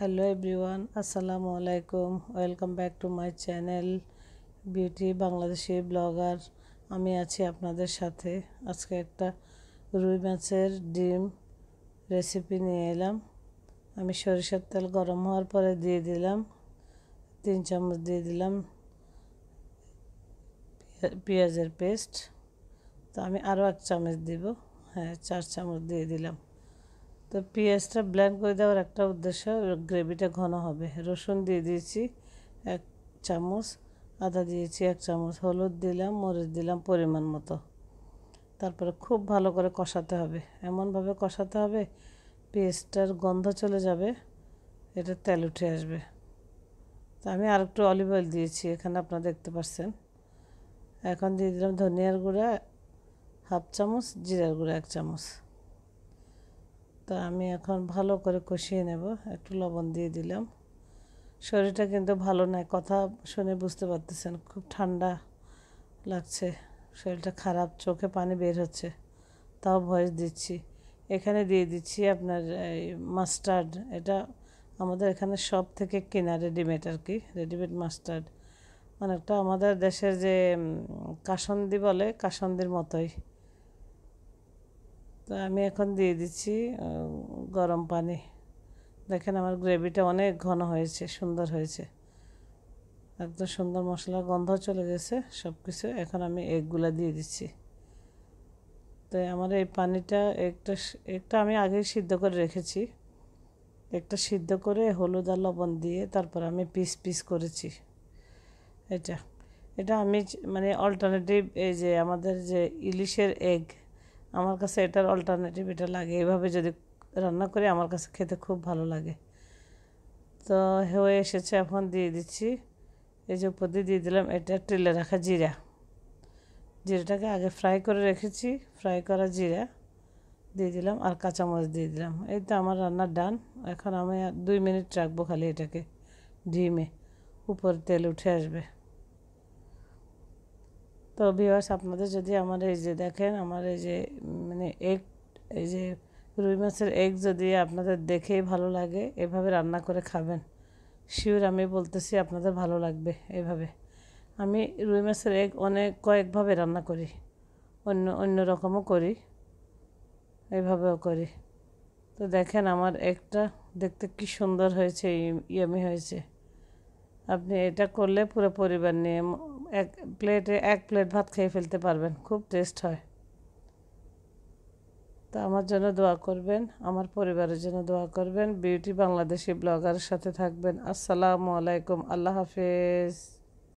hello everyone আসসালামু আলাইকুম welcome back to my channel beauty Bangladeshi blogger আমি আছি আপনাদের সাথে আজকে একটা রুই মাছের ডিম রেসিপি নিয়ে এলাম আমি সরিষার তেল গরম হওয়ার পরে দিয়ে দিলাম তিন চামচ দিয়ে দিলাম পেঁয়াজের পেস্ট তো আমি আরও এক চামচ দিব হ্যাঁ চার চামচ দিয়ে দিলাম তো পেঁয়াজটা ব্ল্যান্ড করে দেওয়ার একটা উদ্দেশ্য গ্রেভিটা ঘন হবে রসুন দিয়ে দিয়েছি এক চামচ আদা দিয়েছি এক চামচ হলুদ দিলাম মরিচ দিলাম পরিমাণ মতো তারপরে খুব ভালো করে কষাতে হবে এমনভাবে কষাতে হবে পেঁয়াজটার গন্ধ চলে যাবে এটা তেল উঠে আসবে তো আমি আর একটু অলিভ অয়েল দিয়েছি এখানে আপনারা দেখতে পাচ্ছেন এখন দিয়ে দিলাম ধনিয়ার গুঁড়া হাফ চামচ জিরার গুঁড়া এক চামচ তা আমি এখন ভালো করে কষিয়ে নেব একটু লবণ দিয়ে দিলাম শরীরটা কিন্তু ভালো নয় কথা শুনে বুঝতে পারতেছেন খুব ঠান্ডা লাগছে শরীরটা খারাপ চোখে পানি বের হচ্ছে তাও ভয়েস দিচ্ছি এখানে দিয়ে দিচ্ছি আপনার এই মাস্টার্ড এটা আমাদের এখানে সব থেকে কেনা রেডিমেড আর কি রেডিমেড মাস্টার্ড মানে একটা আমাদের দেশের যে কাসন্দি বলে কাসন্দির মতোই তো আমি এখন দিয়ে দিচ্ছি গরম পানি দেখেন আমার গ্রেভিটা অনেক ঘন হয়েছে সুন্দর হয়েছে একদম সুন্দর মশলা গন্ধ চলে গেছে সব কিছু এখন আমি এগুলা দিয়ে দিচ্ছি তো আমার এই পানিটা একটা একটা আমি আগেই সিদ্ধ করে রেখেছি একটা সিদ্ধ করে হলুদ আর লবণ দিয়ে তারপর আমি পিস পিস করেছি এটা এটা আমি মানে অল্টারনেটিভ এই যে আমাদের যে ইলিশের এগ আমার কাছে এটার অল্টারনেটিভ এটা লাগে এভাবে যদি রান্না করি আমার কাছে খেতে খুব ভালো লাগে তো হয়ে এসেছে এখন দিয়ে দিচ্ছি এই যে উপর দিয়ে দিলাম এটা টেলে রাখা জিরা জিরাটাকে আগে ফ্রাই করে রেখেছি ফ্রাই করা জিরা দিয়ে দিলাম আর কাঁচামরিচ দিয়ে দিলাম এই তো আমার রান্না ডান এখন আমি দুই মিনিট রাখবো খালি এটাকে ডিমে উপর তেল উঠে আসবে তো ভিওয়ার্স আপনাদের যদি আমার এই যে দেখেন আমার এই যে এগ এই যে রুই মাছের এগ যদি আপনাদের দেখেই ভালো লাগে এভাবে রান্না করে খাবেন শিওর আমি বলতেছি আপনাদের ভালো লাগবে এভাবে আমি রুই মাছের এগ অনেক কয়েকভাবে রান্না করি অন্য অন্য রকমও করি এভাবেও করি তো দেখেন আমার একটা দেখতে কি সুন্দর হয়েছে ইয়ামি হয়েছে আপনি এটা করলে পুরো পরিবার নিয়ে এক প্লেটে এক প্লেট ভাত খেয়ে ফেলতে পারবেন খুব টেস্ট হয় তা আমার জন্য দোয়া করবেন আমার পরিবারের জন্য দোয়া করবেন বিউটি বাংলাদেশি ব্লগারের সাথে থাকবেন আসসালামু আলাইকুম আল্লাহ হাফেজ